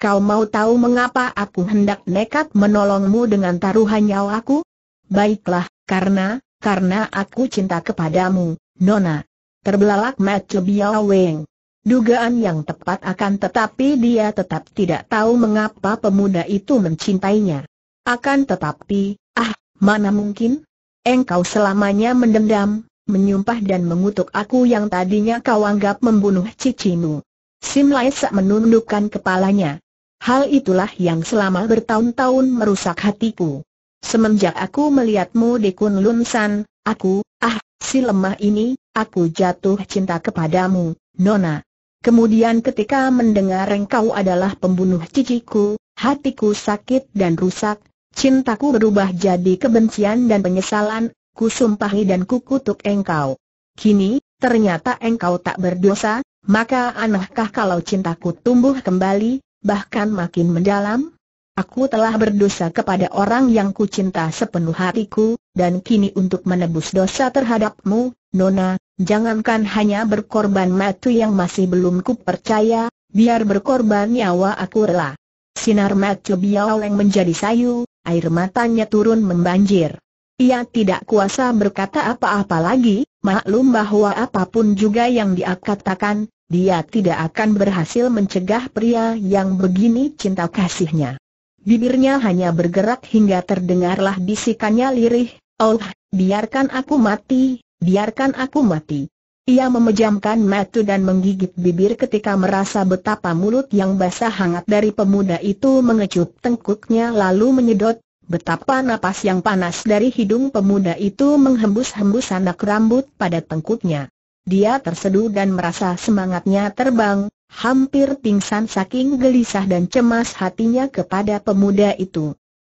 Kau mau tahu mengapa aku hendak nekat menolongmu dengan taruhan nyawaku? Baiklah, karena, karena aku cinta kepadamu, Nona. Terbelalak Matthew Biao Weng. Dugaan yang tepat akan tetapi dia tetap tidak tahu mengapa pemuda itu mencintainya. Akan tetapi, ah, mana mungkin? Engkau selamanya mendendam, menyumpah dan mengutuk aku yang tadinya kau anggap membunuh cicimu. Sim Lai menundukkan kepalanya. Hal itulah yang selama bertahun-tahun merusak hatiku. Semenjak aku melihatmu di Kunlun San, Aku, ah, si lemah ini, aku jatuh cinta kepadamu, Nona. Kemudian ketika mendengar engkau adalah pembunuh ciciku, hatiku sakit dan rusak, cintaku berubah jadi kebencian dan penyesalan, ku sumpahi dan ku kutuk engkau. Kini, ternyata engkau tak berdosa, maka anehkah kalau cintaku tumbuh kembali, bahkan makin mendalam? Aku telah berdosa kepada orang yang kucinta sepenuh hatiku, dan kini untuk menebus dosa terhadapmu, Nona, jangankan hanya berkorban mati yang masih belum kupercaya, biar berkorban nyawa aku rela. Sinar mata Biaweng menjadi sayu, air matanya turun membanjir. Ia tidak kuasa berkata apa-apa lagi, maklum bahwa apapun juga yang dia katakan, dia tidak akan berhasil mencegah pria yang begini cinta kasihnya. Bibirnya hanya bergerak hingga terdengarlah bisikannya lirih, Oh, biarkan aku mati, biarkan aku mati. Ia memejamkan mata dan menggigit bibir ketika merasa betapa mulut yang basah hangat dari pemuda itu mengecup tengkuknya lalu menyedot, betapa napas yang panas dari hidung pemuda itu menghembus-hembus anak rambut pada tengkuknya. Dia terseduh dan merasa semangatnya terbang, hampir pingsan saking gelisah dan cemas hatinya kepada pemuda itu.